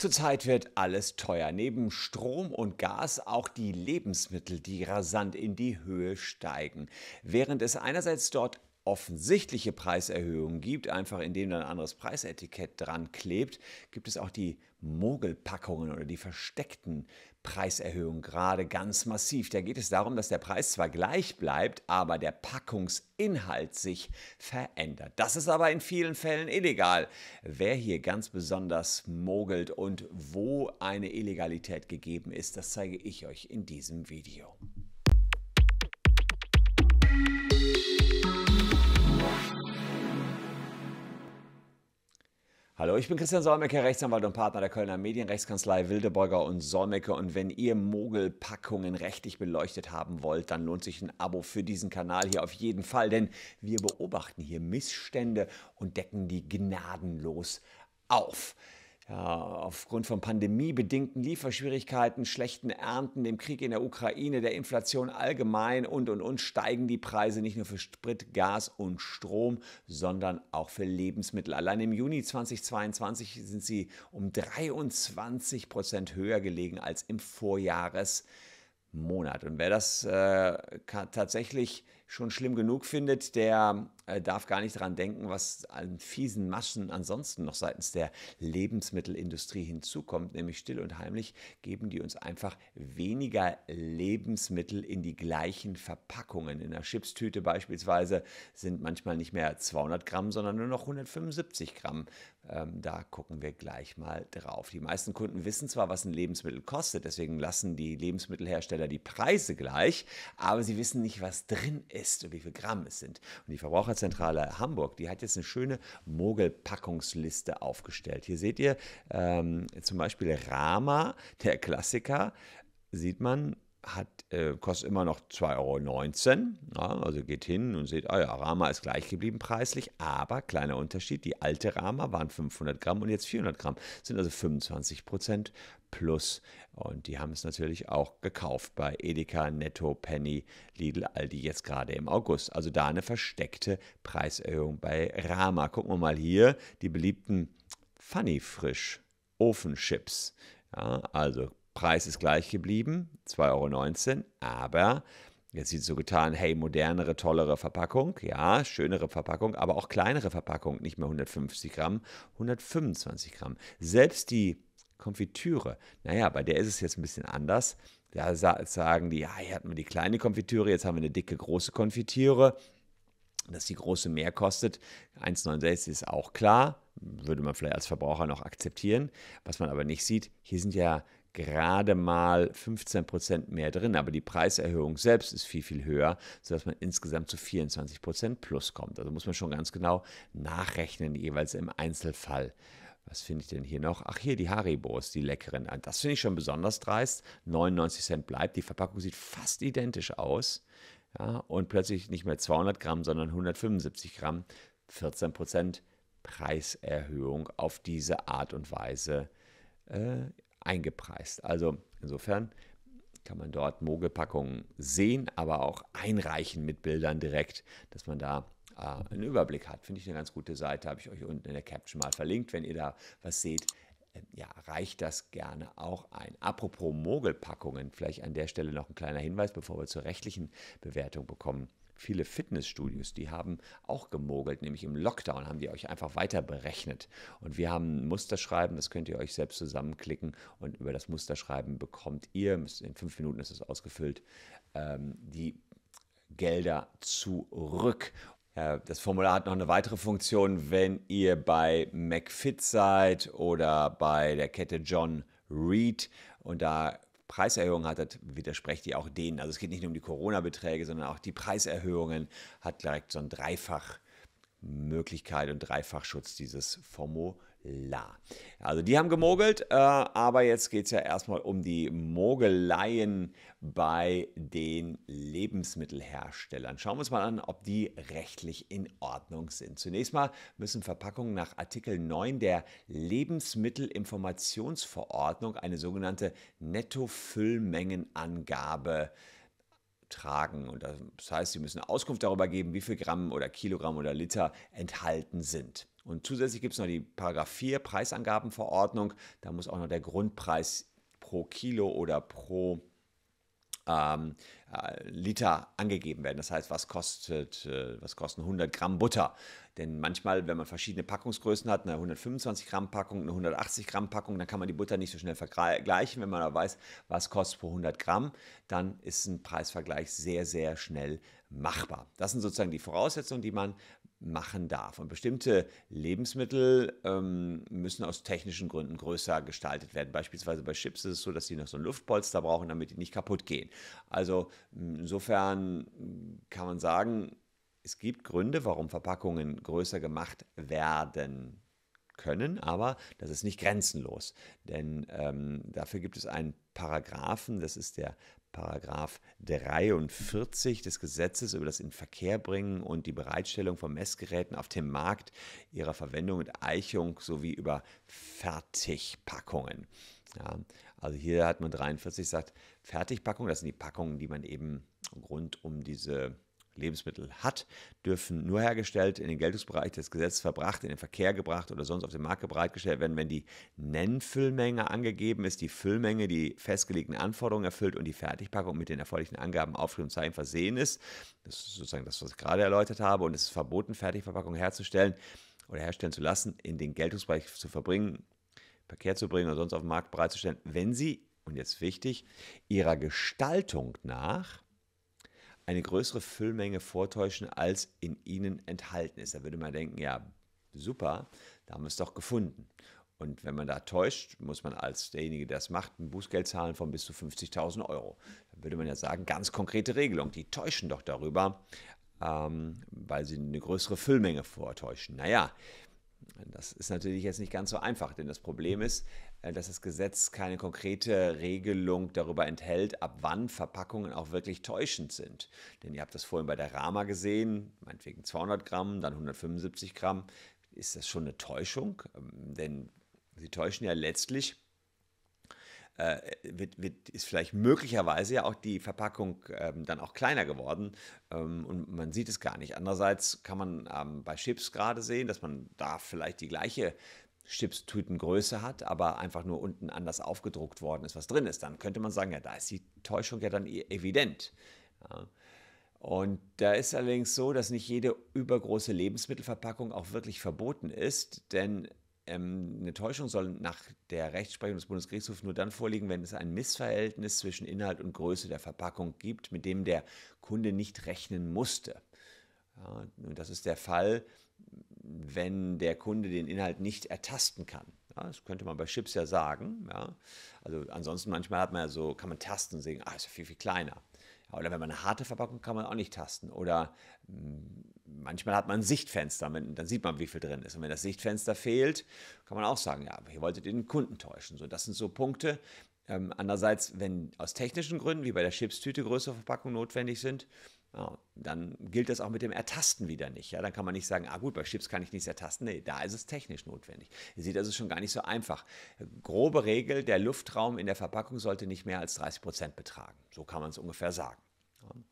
Zurzeit wird alles teuer. Neben Strom und Gas auch die Lebensmittel, die rasant in die Höhe steigen. Während es einerseits dort offensichtliche Preiserhöhungen gibt, einfach indem dann ein anderes Preisetikett dran klebt, gibt es auch die Mogelpackungen oder die versteckten Preiserhöhungen gerade ganz massiv. Da geht es darum, dass der Preis zwar gleich bleibt, aber der Packungsinhalt sich verändert. Das ist aber in vielen Fällen illegal. Wer hier ganz besonders mogelt und wo eine Illegalität gegeben ist, das zeige ich euch in diesem Video. Hallo, ich bin Christian Solmecke, Rechtsanwalt und Partner der Kölner Medienrechtskanzlei Wildeborger und Solmecke. Und wenn ihr Mogelpackungen rechtlich beleuchtet haben wollt, dann lohnt sich ein Abo für diesen Kanal hier auf jeden Fall, denn wir beobachten hier Missstände und decken die gnadenlos auf ja, aufgrund von pandemiebedingten Lieferschwierigkeiten, schlechten Ernten, dem Krieg in der Ukraine, der Inflation allgemein und und und steigen die Preise nicht nur für Sprit, Gas und Strom, sondern auch für Lebensmittel. Allein im Juni 2022 sind sie um 23 Prozent höher gelegen als im Vorjahresmonat. Und wer das äh, tatsächlich schon schlimm genug findet, der äh, darf gar nicht daran denken, was an fiesen Maschen ansonsten noch seitens der Lebensmittelindustrie hinzukommt. Nämlich still und heimlich geben die uns einfach weniger Lebensmittel in die gleichen Verpackungen. In der Chipstüte beispielsweise sind manchmal nicht mehr 200 Gramm, sondern nur noch 175 Gramm. Ähm, da gucken wir gleich mal drauf. Die meisten Kunden wissen zwar, was ein Lebensmittel kostet, deswegen lassen die Lebensmittelhersteller die Preise gleich, aber sie wissen nicht, was drin ist ist und wie viel Gramm es sind. Und die Verbraucherzentrale Hamburg, die hat jetzt eine schöne Mogelpackungsliste aufgestellt. Hier seht ihr ähm, zum Beispiel Rama, der Klassiker, sieht man hat, äh, kostet immer noch 2,19 Euro. Ja, also geht hin und seht, ah ja, Rama ist gleich geblieben preislich, aber kleiner Unterschied, die alte Rama waren 500 Gramm und jetzt 400 Gramm. sind also 25 Prozent plus. Und die haben es natürlich auch gekauft bei Edeka, Netto, Penny, Lidl, Aldi jetzt gerade im August. Also da eine versteckte Preiserhöhung bei Rama. Gucken wir mal hier, die beliebten Funny Frisch Ofenchips. Ja, also Preis ist gleich geblieben, 2,19 Euro, aber jetzt sieht es so getan, hey, modernere, tollere Verpackung, ja, schönere Verpackung, aber auch kleinere Verpackung, nicht mehr 150 Gramm, 125 Gramm. Selbst die Konfitüre, naja, bei der ist es jetzt ein bisschen anders. Da sagen die, ja, hier hatten wir die kleine Konfitüre, jetzt haben wir eine dicke, große Konfitüre. Dass die große mehr kostet, 1,69 ist auch klar, würde man vielleicht als Verbraucher noch akzeptieren. Was man aber nicht sieht, hier sind ja gerade mal 15 mehr drin, aber die Preiserhöhung selbst ist viel, viel höher, sodass man insgesamt zu 24 plus kommt. Also muss man schon ganz genau nachrechnen, jeweils im Einzelfall. Was finde ich denn hier noch? Ach, hier die Haribos, die leckeren. Das finde ich schon besonders dreist. 99 Cent bleibt. Die Verpackung sieht fast identisch aus. Ja, und plötzlich nicht mehr 200 Gramm, sondern 175 Gramm. 14 Prozent Preiserhöhung auf diese Art und Weise äh, eingepreist. Also insofern kann man dort Mogelpackungen sehen, aber auch einreichen mit Bildern direkt, dass man da äh, einen Überblick hat. Finde ich eine ganz gute Seite, habe ich euch unten in der Caption mal verlinkt. Wenn ihr da was seht, äh, ja, reicht das gerne auch ein. Apropos Mogelpackungen, vielleicht an der Stelle noch ein kleiner Hinweis, bevor wir zur rechtlichen Bewertung bekommen, viele Fitnessstudios, die haben auch gemogelt, nämlich im Lockdown haben die euch einfach weiter berechnet. Und wir haben ein Musterschreiben, das könnt ihr euch selbst zusammenklicken und über das Musterschreiben bekommt ihr, in fünf Minuten ist es ausgefüllt, ähm, die Gelder zurück. Das Formular hat noch eine weitere Funktion, wenn ihr bei McFit seid oder bei der Kette John Reed und da Preiserhöhungen hattet, widersprecht ihr auch denen. Also es geht nicht nur um die Corona-Beträge, sondern auch die Preiserhöhungen hat direkt so ein Dreifach Möglichkeit und Dreifachschutz dieses Formular. La. Also die haben gemogelt, äh, aber jetzt geht es ja erstmal um die Mogeleien bei den Lebensmittelherstellern. Schauen wir uns mal an, ob die rechtlich in Ordnung sind. Zunächst mal müssen Verpackungen nach Artikel 9 der Lebensmittelinformationsverordnung eine sogenannte Nettofüllmengenangabe tragen. Und das heißt, sie müssen Auskunft darüber geben, wie viel Gramm oder Kilogramm oder Liter enthalten sind. Und zusätzlich gibt es noch die Paragraph 4 Preisangabenverordnung. Da muss auch noch der Grundpreis pro Kilo oder pro ähm, äh, Liter angegeben werden. Das heißt, was kostet, äh, was kosten 100 Gramm Butter? Denn manchmal, wenn man verschiedene Packungsgrößen hat, eine 125 Gramm Packung, eine 180 Gramm Packung, dann kann man die Butter nicht so schnell vergleichen. Wenn man aber weiß, was kostet pro 100 Gramm, dann ist ein Preisvergleich sehr, sehr schnell machbar. Das sind sozusagen die Voraussetzungen, die man machen darf. Und bestimmte Lebensmittel ähm, müssen aus technischen Gründen größer gestaltet werden. Beispielsweise bei Chips ist es so, dass sie noch so ein Luftpolster brauchen, damit die nicht kaputt gehen. Also hm, insofern hm, kann man sagen, es gibt Gründe, warum Verpackungen größer gemacht werden können, aber das ist nicht grenzenlos. Denn ähm, dafür gibt es einen Paragraphen, das ist der Paragraph 43 des Gesetzes über das Inverkehrbringen und die Bereitstellung von Messgeräten auf dem Markt, ihrer Verwendung und Eichung sowie über Fertigpackungen. Ja, also hier hat man 43 sagt, Fertigpackungen, das sind die Packungen, die man eben rund um diese Lebensmittel hat, dürfen nur hergestellt, in den Geltungsbereich des Gesetzes verbracht, in den Verkehr gebracht oder sonst auf den Markt bereitgestellt werden, wenn die Nennfüllmenge angegeben ist, die Füllmenge die festgelegten Anforderungen erfüllt und die Fertigpackung mit den erforderlichen Angaben, Aufschrift und Zeichen versehen ist. Das ist sozusagen das, was ich gerade erläutert habe. Und es ist verboten, Fertigverpackungen herzustellen oder herstellen zu lassen, in den Geltungsbereich zu verbringen, Verkehr zu bringen oder sonst auf den Markt bereitzustellen, wenn sie, und jetzt wichtig, ihrer Gestaltung nach eine größere Füllmenge vortäuschen, als in ihnen enthalten ist. Da würde man denken, ja, super, da haben wir es doch gefunden. Und wenn man da täuscht, muss man als derjenige, der das macht, ein Bußgeld zahlen von bis zu 50.000 Euro. Da würde man ja sagen, ganz konkrete Regelung. Die täuschen doch darüber, ähm, weil sie eine größere Füllmenge vortäuschen. Naja, das ist natürlich jetzt nicht ganz so einfach, denn das Problem ist, äh, dass das Gesetz keine konkrete Regelung darüber enthält, ab wann Verpackungen auch wirklich täuschend sind. Denn ihr habt das vorhin bei der Rama gesehen, meinetwegen 200 Gramm, dann 175 Gramm. Ist das schon eine Täuschung? Ähm, denn sie täuschen ja letztlich äh, wird, wird, ist vielleicht möglicherweise ja auch die Verpackung ähm, dann auch kleiner geworden ähm, und man sieht es gar nicht. Andererseits kann man ähm, bei Chips gerade sehen, dass man da vielleicht die gleiche Chipstütengröße hat, aber einfach nur unten anders aufgedruckt worden ist, was drin ist, dann könnte man sagen, ja, da ist die Täuschung ja dann e- evident. Ja. Und da ist allerdings so, dass nicht jede übergroße Lebensmittelverpackung auch wirklich verboten ist, denn ähm, eine Täuschung soll nach der Rechtsprechung des Bundesgerichtshofs nur dann vorliegen, wenn es ein Missverhältnis zwischen Inhalt und Größe der Verpackung gibt, mit dem der Kunde nicht rechnen musste. Ja, und das ist der Fall, wenn der Kunde den Inhalt nicht ertasten kann. Ja, das könnte man bei Chips ja sagen. Ja. Also ansonsten manchmal hat man ja so, kann man tasten und sehen, ah, ist ja viel, viel kleiner. Ja, oder wenn man eine harte Verpackung kann man auch nicht tasten. Oder mm, manchmal hat man ein Sichtfenster, wenn, dann sieht man, wie viel drin ist. Und wenn das Sichtfenster fehlt, kann man auch sagen, ja, hier wolltet ihr den Kunden täuschen. So, das sind so Punkte. Ähm, andererseits, wenn aus technischen Gründen, wie bei der Chipstüte, größere Verpackungen notwendig sind, ja, dann gilt das auch mit dem Ertasten wieder nicht. Ja, dann kann man nicht sagen, ah gut, bei Chips kann ich nichts ertasten. Nee, da ist es technisch notwendig. Ihr seht, das ist schon gar nicht so einfach. Grobe Regel, der Luftraum in der Verpackung sollte nicht mehr als 30 Prozent betragen. So kann man es ungefähr sagen. Ja. Und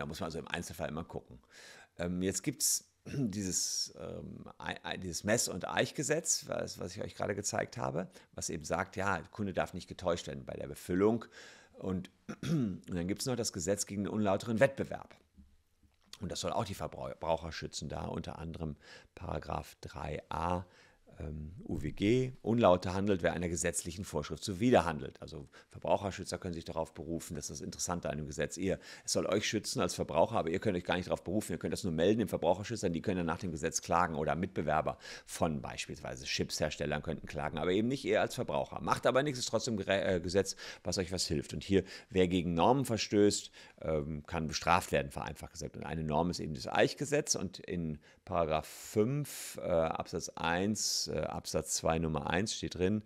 da muss man also im Einzelfall immer gucken. Ähm, jetzt gibt es dieses, ähm, dieses Mess- und Eichgesetz, was, was ich euch gerade gezeigt habe, was eben sagt, ja, der Kunde darf nicht getäuscht werden bei der Befüllung und, und dann gibt es noch das Gesetz gegen den unlauteren Wettbewerb. Und das soll auch die Verbraucher schützen, da unter anderem Paragraph 3a ähm, UWG, unlauter handelt, wer einer gesetzlichen Vorschrift zuwiderhandelt. Also Verbraucherschützer können sich darauf berufen, das ist das Interessante an dem Gesetz. Ihr, es soll euch schützen als Verbraucher, aber ihr könnt euch gar nicht darauf berufen. Ihr könnt das nur melden den Verbraucherschützern, die können dann nach dem Gesetz klagen oder Mitbewerber von beispielsweise Chipsherstellern könnten klagen, aber eben nicht ihr als Verbraucher. Macht aber nichts, ist trotzdem äh, Gesetz, was euch was hilft. Und hier, wer gegen Normen verstößt, ähm, kann bestraft werden, vereinfacht gesagt. Und eine Norm ist eben das Eichgesetz und in Paragraph 5 äh, Absatz 1 äh, Absatz 2 Nummer 1 steht drin,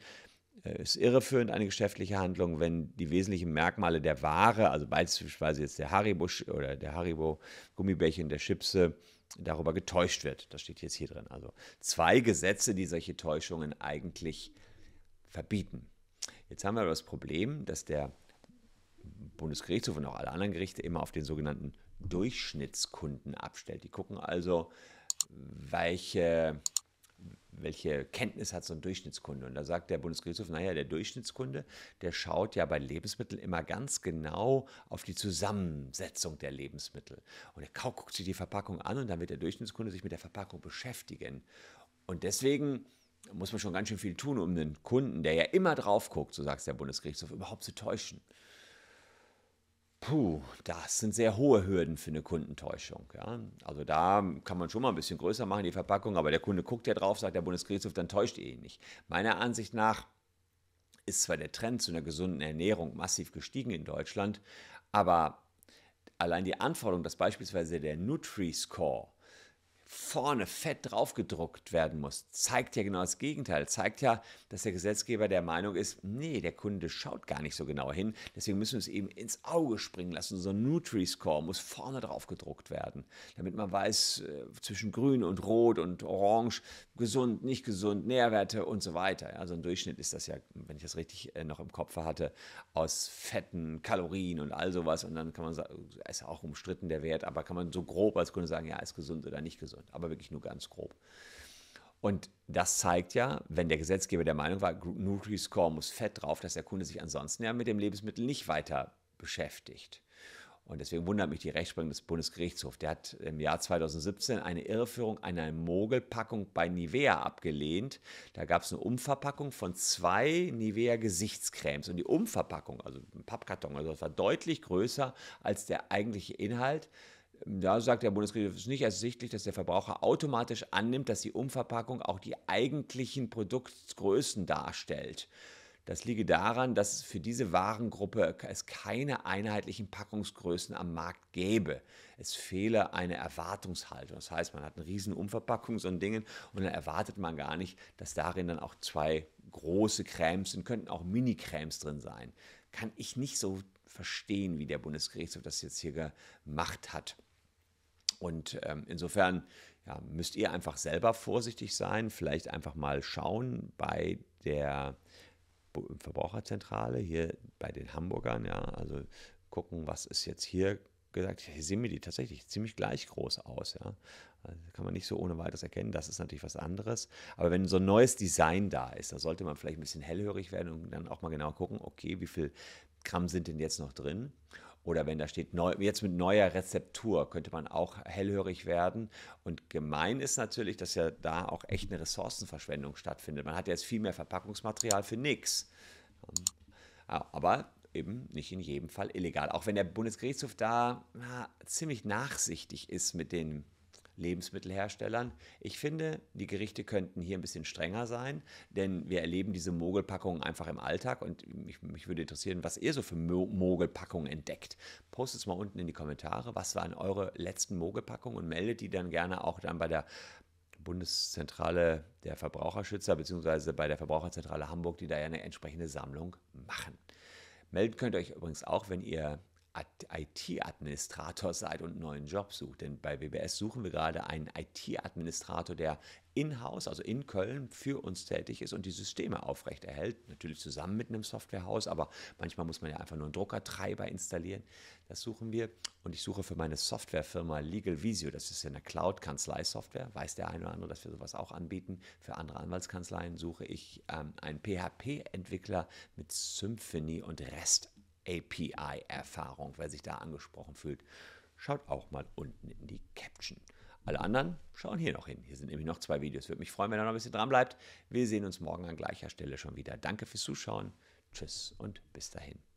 äh, ist irreführend eine geschäftliche Handlung, wenn die wesentlichen Merkmale der Ware, also beispielsweise jetzt der Haribo oder der Haribo Gummibärchen, der Chipse, darüber getäuscht wird. Das steht jetzt hier drin. Also zwei Gesetze, die solche Täuschungen eigentlich verbieten. Jetzt haben wir aber das Problem, dass der Bundesgerichtshof und auch alle anderen Gerichte immer auf den sogenannten Durchschnittskunden abstellt. Die gucken also, welche welche Kenntnis hat so ein Durchschnittskunde? Und da sagt der Bundesgerichtshof, naja, der Durchschnittskunde, der schaut ja bei Lebensmitteln immer ganz genau auf die Zusammensetzung der Lebensmittel. Und er guckt sich die Verpackung an und dann wird der Durchschnittskunde sich mit der Verpackung beschäftigen. Und deswegen muss man schon ganz schön viel tun, um einen Kunden, der ja immer drauf guckt, so sagt der Bundesgerichtshof, überhaupt zu täuschen. Puh, das sind sehr hohe Hürden für eine Kundentäuschung. Ja. Also da kann man schon mal ein bisschen größer machen, die Verpackung, aber der Kunde guckt ja drauf, sagt der Bundesgerichtshof, dann täuscht ihr ihn nicht. Meiner Ansicht nach ist zwar der Trend zu einer gesunden Ernährung massiv gestiegen in Deutschland, aber allein die Anforderung, dass beispielsweise der Nutri-Score vorne fett drauf gedruckt werden muss, zeigt ja genau das Gegenteil. Zeigt ja, dass der Gesetzgeber der Meinung ist, nee, der Kunde schaut gar nicht so genau hin. Deswegen müssen wir es eben ins Auge springen lassen. Unser Nutri-Score muss vorne drauf gedruckt werden, damit man weiß, äh, zwischen grün und rot und orange, gesund, nicht gesund, Nährwerte und so weiter. Also ein Durchschnitt ist das ja, wenn ich das richtig äh, noch im Kopf hatte, aus Fetten, Kalorien und all sowas. Und dann kann man sagen, ist auch umstritten der Wert, aber kann man so grob als Kunde sagen, ja, ist gesund oder nicht gesund, aber wirklich nur ganz grob. Und das zeigt ja, wenn der Gesetzgeber der Meinung war, Nutri-Score muss fett drauf, dass der Kunde sich ansonsten ja mit dem Lebensmittel nicht weiter beschäftigt. Und deswegen wundert mich die Rechtsprechung des Bundesgerichtshofs. Der hat im Jahr 2017 eine Irreführung einer Mogelpackung bei Nivea abgelehnt. Da gab es eine Umverpackung von zwei Nivea Gesichtscremes. Und die Umverpackung, also ein Pappkarton, also das war deutlich größer als der eigentliche Inhalt. Da sagt der Bundesgerichtshof, es ist nicht ersichtlich, dass der Verbraucher automatisch annimmt, dass die Umverpackung auch die eigentlichen Produktgrößen darstellt. Das liege daran, dass es für diese Warengruppe es keine einheitlichen Packungsgrößen am Markt gäbe. Es fehle eine Erwartungshaltung. Das heißt, man hat eine riesen Umverpackung so ein Dingen und dann erwartet man gar nicht, dass darin dann auch zwei große Cremes sind, könnten auch Mini-Cremes drin sein. Kann ich nicht so verstehen, wie der Bundesgerichtshof das jetzt hier gemacht hat. Und ähm, insofern ja, müsst ihr einfach selber vorsichtig sein, vielleicht einfach mal schauen bei der Verbraucherzentrale hier bei den Hamburgern, ja, also gucken, was ist jetzt hier gesagt, hier sehen mir die tatsächlich ziemlich gleich groß aus, ja. Also kann man nicht so ohne weiteres erkennen, das ist natürlich was anderes. Aber wenn so ein neues Design da ist, da sollte man vielleicht ein bisschen hellhörig werden und dann auch mal genau gucken, okay, wie viel Gramm sind denn jetzt noch drin? Oder wenn da steht, neu, jetzt mit neuer Rezeptur könnte man auch hellhörig werden. Und gemein ist natürlich, dass ja da auch echt eine Ressourcenverschwendung stattfindet. Man hat jetzt viel mehr Verpackungsmaterial für nichts. Aber eben nicht in jedem Fall illegal. Auch wenn der Bundesgerichtshof da na, ziemlich nachsichtig ist mit den Lebensmittelherstellern. Ich finde, die Gerichte könnten hier ein bisschen strenger sein, denn wir erleben diese Mogelpackungen einfach im Alltag und mich, mich würde interessieren, was ihr so für Mogelpackungen entdeckt. Postet es mal unten in die Kommentare, was waren eure letzten Mogelpackungen und meldet die dann gerne auch dann bei der Bundeszentrale der Verbraucherschützer bzw. bei der Verbraucherzentrale Hamburg, die da ja eine entsprechende Sammlung machen. Melden könnt ihr euch übrigens auch, wenn ihr IT-Administrator seid und einen neuen Job sucht. Denn bei WBS suchen wir gerade einen IT-Administrator, der in-house, also in Köln, für uns tätig ist und die Systeme aufrechterhält. Natürlich zusammen mit einem Softwarehaus, aber manchmal muss man ja einfach nur einen Druckertreiber installieren. Das suchen wir. Und ich suche für meine Softwarefirma Legal Visio. Das ist ja eine Cloud-Kanzlei-Software. Weiß der eine oder andere, dass wir sowas auch anbieten. Für andere Anwaltskanzleien suche ich ähm, einen PHP-Entwickler mit Symphony und REST API-Erfahrung. Wer sich da angesprochen fühlt, schaut auch mal unten in die Caption. Alle anderen schauen hier noch hin. Hier sind nämlich noch zwei Videos. Würde mich freuen, wenn ihr noch ein bisschen dran bleibt. Wir sehen uns morgen an gleicher Stelle schon wieder. Danke fürs Zuschauen. Tschüss und bis dahin.